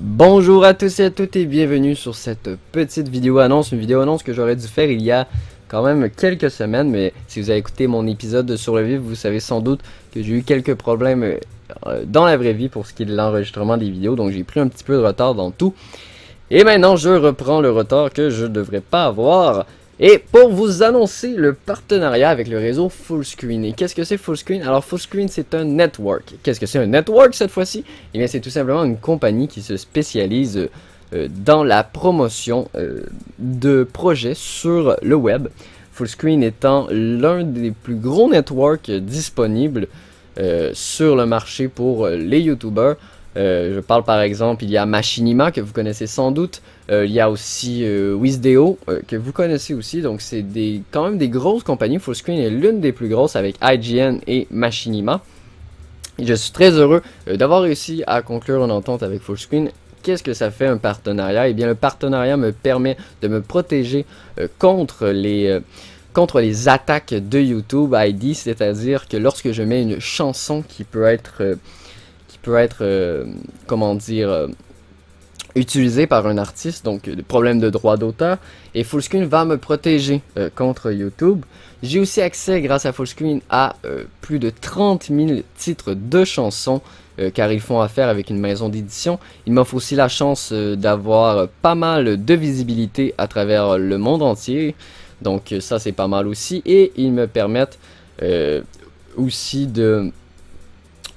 Bonjour à tous et à toutes et bienvenue sur cette petite vidéo annonce, une vidéo annonce que j'aurais dû faire il y a quand même quelques semaines, mais si vous avez écouté mon épisode de Sur le vous savez sans doute que j'ai eu quelques problèmes euh, dans la vraie vie pour ce qui est de l'enregistrement des vidéos, donc j'ai pris un petit peu de retard dans tout. Et maintenant, je reprends le retard que je ne devrais pas avoir. Et pour vous annoncer le partenariat avec le réseau Fullscreen. Et qu'est-ce que c'est Fullscreen Alors Fullscreen c'est un network. Qu'est-ce que c'est un network cette fois-ci Eh bien c'est tout simplement une compagnie qui se spécialise euh, euh, dans la promotion euh, de projets sur le web. Fullscreen étant l'un des plus gros networks disponibles sur le marché pour les youtubeurs. Euh, je parle par exemple, il y a Machinima que vous connaissez sans doute, euh, il y a aussi euh, Wizdeo que vous connaissez aussi, donc c'est des, quand même des grosses compagnies. Fullscreen est l'une des plus grosses avec IGN et Machinima. je suis très heureux d'avoir réussi à conclure une entente avec Fullscreen qu'est-ce que ça fait un partenariat Eh bien, le partenariat me permet de me protéger contre les... contre les attaques de YouTube ID, c'est-à-dire que lorsque je mets une chanson qui peut être être, euh, comment dire, euh, utilisé par un artiste, donc euh, problème de droit d'auteur, et Full va me protéger contre YouTube. J'ai aussi accès, grâce à Full Screen, à plus de 30 000 titres de chansons, car ils font affaire avec une maison d'édition. Il m'offre aussi la chance d'avoir pas mal de visibilité à travers le monde entier, donc ça c'est pas mal aussi, et ils me permettent aussi de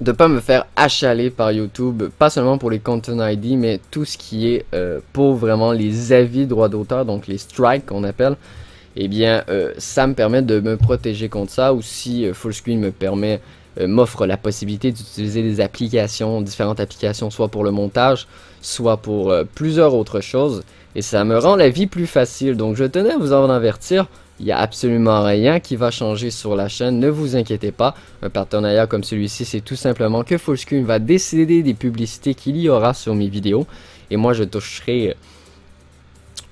de pas me faire achaler par YouTube, pas seulement pour les Content ID, mais tout ce qui est euh, pour vraiment les avis droits d'auteur, donc les strikes qu'on appelle, et eh bien, euh, ça me permet de me protéger contre ça, ou si euh, Fullscreen me permet, m'offre la possibilité d'utiliser des applications, différentes applications, soit pour le montage, soit pour plusieurs autres choses, et ça me rend la vie plus facile, donc je tenais à vous en avertir, il n'y a absolument rien qui va changer sur la chaîne, ne vous inquiétez pas. Un partenariat comme celui-ci, c'est tout simplement que Fullscreen va décider des publicités qu'il y aura sur mes vidéos. Et moi, je toucherai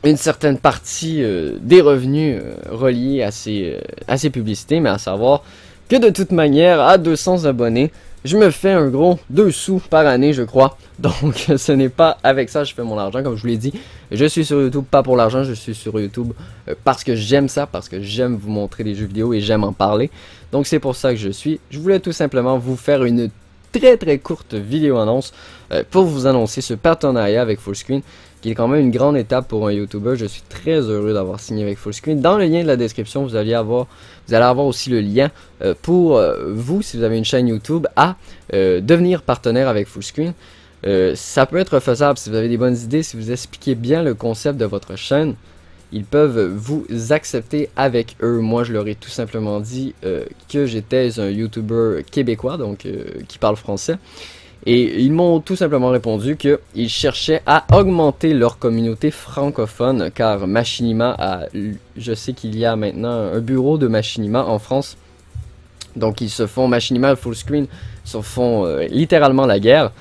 euh, une certaine partie euh, des revenus euh, reliés à ces, à ces publicités, mais à savoir que de toute manière, à 200 abonnés, je me fais un gros 2 sous par année, je crois. Donc, ce n'est pas avec ça que je fais mon argent, comme je vous l'ai dit. Je suis sur YouTube pas pour l'argent, je suis sur YouTube euh, parce que j'aime ça, parce que j'aime vous montrer des jeux vidéo et j'aime en parler. Donc, c'est pour ça que je suis. Je voulais tout simplement vous faire une très très courte vidéo annonce euh, pour vous annoncer ce partenariat avec Fullscreen qui est quand même une grande étape pour un youtubeur. Je suis très heureux d'avoir signé avec Fullscreen. Dans le lien de la description, vous allez avoir, vous allez avoir aussi le lien euh, pour euh, vous, si vous avez une chaîne YouTube, à devenir partenaire avec Fullscreen. ça peut être faisable si vous avez des bonnes idées, si vous expliquez bien le concept de votre chaîne ils peuvent vous accepter avec eux. Moi, je leur ai tout simplement dit euh, que j'étais un YouTuber québécois, donc euh, qui parle français. Et ils m'ont tout simplement répondu qu'ils cherchaient à augmenter leur communauté francophone, car Machinima a... Je sais qu'il y a maintenant un bureau de Machinima en France. Donc ils se font Machinima full screen, se font euh, littéralement la guerre.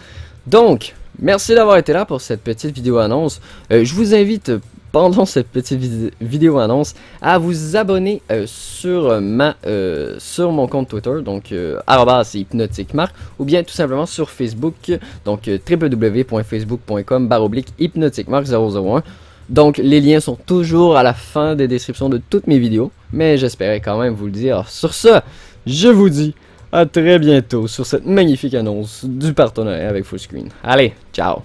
Donc, merci d'avoir été là pour cette petite vidéo annonce. je vous invite pendant cette petite vidéo annonce à vous abonner euh, sur, euh, euh, sur mon compte Twitter, donc arbas Hypnotic ou bien tout simplement sur Facebook, donc www.facebook.com baroblique Mark 001. Donc les liens sont toujours à la fin des descriptions de toutes mes vidéos, mais j'espérais quand même vous le dire. sur ce, je vous dis à très bientôt sur cette magnifique annonce du partenariat avec Fullscreen. Allez, ciao